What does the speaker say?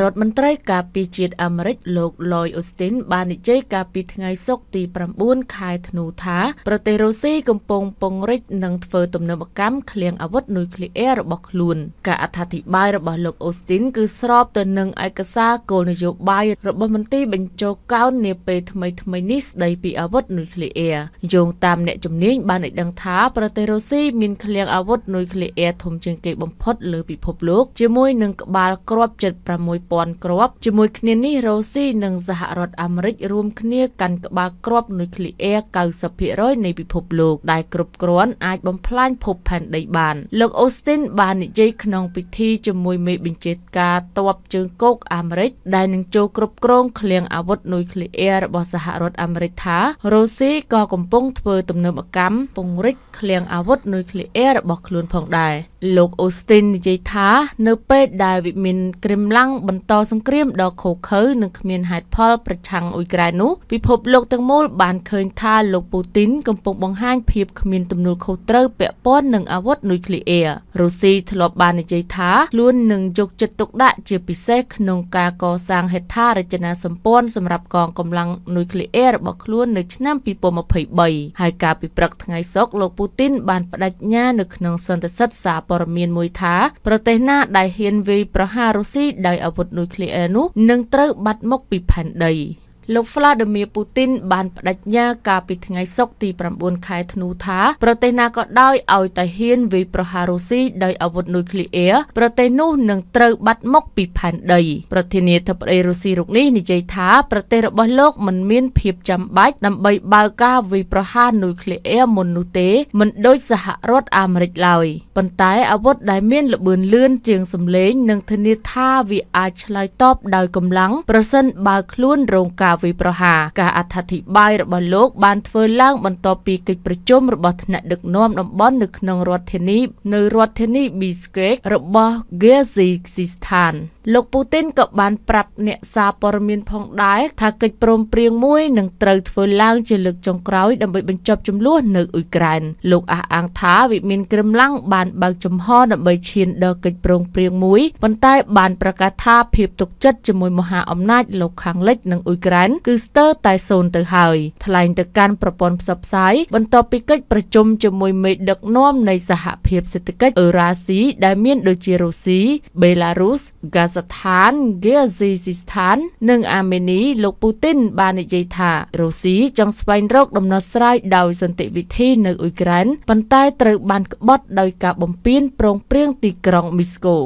រដ្ឋមន្ត្រីការពារជាតិអាមេរិកលោក Lloyd Austin បាននិយាយកាលពីថ្ងៃសុក្រទី9ខែធ្នូថា ប្រទេសរុស្ស៊ីកំពុងពង្រីកនិងធ្វើទំនើបកម្មឃ្លាំងអាវុធនុយក្លេអ៊ែររបស់ខ្លួន ការអត្ថាធិប្បាយរបស់លោក Austin គឺស្របទៅនឹងឯកសារគោលនយោបាយរបស់មន្ត្រីបញ្ជរកោននាពេលថ្មីៗនេះស្ដីពីអាវុធនុយក្លេអ៊ែរយោងតាមអ្នកជំនាញបានឲ្យដឹងថាប្រទេសរុស្ស៊ីមានឃ្លាំងអាវុធនុយក្លេអ៊ែរធំជាងគេបំផុតលើពិភពលោកជាមួយនឹងក្បាលគ្រាប់76 1000គ្រាប់ជាមួយគ្នានេះរុស្ស៊ីនិងសហរដ្ឋអាមេរិករួមគ្នាកាន់ក្បាលគ្រាប់នុយក្លេអ៊ែរ90%នៃពិភពលោកដែលគ្រប់គ្រាន់អាចបំផ្លាញភពផែនដីបានលោកអូស្ទីនបាននិយាយក្នុង ពិធីជាមួយមេបញ្ជាការទ័ពជើងគោកអាមេរិកដែលនឹងចូលគ្រប់គ្រងឃ្លាំងអាវុធនុយក្លេអ៊ែររបស់សហរដ្ឋអាមេរិកថារុស្ស៊ីក៏កំពុងធ្វើទំនើបកម្មពង្រីកឃ្លាំងអាវុធនុយក្លេអ៊ែររបស់ខ្លួនផងដែរលោកអូស្ទីននិយាយថា នៅពេលដែលវិមានក្រិមឡាំងបន្តសង្គ្រាមដ៏ឃោឃៅនិងគ្មានហេតុផលប្រឆាំងអ៊ុយក្រែននោះពិភពលោកទាំងមូលបានឃើញថាលោកពូទីនកំពុងបង្ហាញភាពគ្មានទំនួលខុសត្រូវពាក់ព័ន្ធនឹងអាវុធនុយក្លេអ៊ែររុស្ស៊ីធ្លាប់បាននិយាយថាខ្លួននឹងយកចិត្តទុកដាក់ជាពិសេសក្នុងការកសាងហេដ្ឋារចនាសម្ព័ន្ធសម្រាប់កងកម្លាំងនុយក្លេអ៊ែររបស់ខ្លួននៅឆ្នាំ2023ហើយការពិព្រឹកថ្ងៃសុក្រលោកពូទីន បានបដិញ្ញានៅក្នុងសន្និសីទសាព័ត៌មានមួយថា ប្រទេសណាដែលហ៊ានវាយប្រហាររុស្ស៊ីដោយអាវុធនុយក្លេអ៊ែរនោះនឹងត្រូវបាត់មុខពីផែនដី។លោក Vladimir Putin បានបដិញ្ញាកាលពីថ្ងៃសុក្រទី9ខែធ្នូថាប្រទេសណាក៏ដោយឲ្យតែហ៊ានវាយប្រហាររុស្ស៊ីដោយអាវុធនុយក្លេអ៊ែរប្រទេសនោះនឹងត្រូវបាត់មុខពីផែនដីប្រធានាធិបតីរុស្ស៊ីរូបនេះនិយាយថាប្រទេសរបស់លោកមិនមានភាពចាំបាច់ដើម្បីបើកការវាយប្រហារនុយក្លេអ៊ែរមុននោះទេមិនដូចសហរដ្ឋអាមេរិកឡើយប៉ុន្តែអាវុធដែលមានល្បឿនលឿនជាងសម្លេងនឹងធានាថាវាអាចឆ្លើយតបដោយកម្លាំងប្រសិនបើខ្លួនរងការការវាយប្រហារការអត្ថាធិប្បាយរបស់លោកបានធ្វើឡើងបន្ទាប់ពីកិច្ចប្រជុំរបស់ថ្នាក់ដឹកនាំតំបន់នៅក្នុងរដ្ឋធានីនៅរដ្ឋធានី Bishkek របស់ Gyeorgyi Sistan លោកពូទីនក៏បានប្រាប់អ្នកសារព័ត៌មានផងដែរថាកិច្ចព្រមព្រៀងមួយនឹងត្រូវធ្វើឡើងជាលើកចុងក្រោយដើម្បីបញ្ចប់ជម្លោះនៅអ៊ុយក្រែនលោកអះអាងថាវិមានក្រឹមឡាំងបានបើកចំហដើម្បីឈានដល់កិច្ចព្រមព្រៀងមួយប៉ុន្តែ បានប្រកាសថាភាពទុកចិត្តជាមួយមហាអំណាចលោកខាងលិច និងអ៊ុយក្រែនគឺស្ទើរតែសូន្យទៅហើយ ថ្លែងទៅកាន់ប្រព័ន្ធផ្សព្វផ្សាយបន្ទាប់ពីកិច្ចប្រជុំជាមួយមេដឹកនាំនៃសហភាពសេដ្ឋកិច្ចអឺរ៉ាស៊ីដែលមានដូចជារុស្ស៊ីបេឡារុសកាស្ថានហ្គាហ្ស៊ីស៊ីស្ថាននិងអាមេនី លោកពូទីន បាននិយាយថារុស្ស៊ីចង់ស្វែងរកដំណោះស្រាយដោយសន្តិវិធីនៅអ៊ុយក្រែនប៉ុន្តែត្រូវបានក្បត់ដោយការបំពានប្រងព្រៀងទីក្រុងមីស្កូ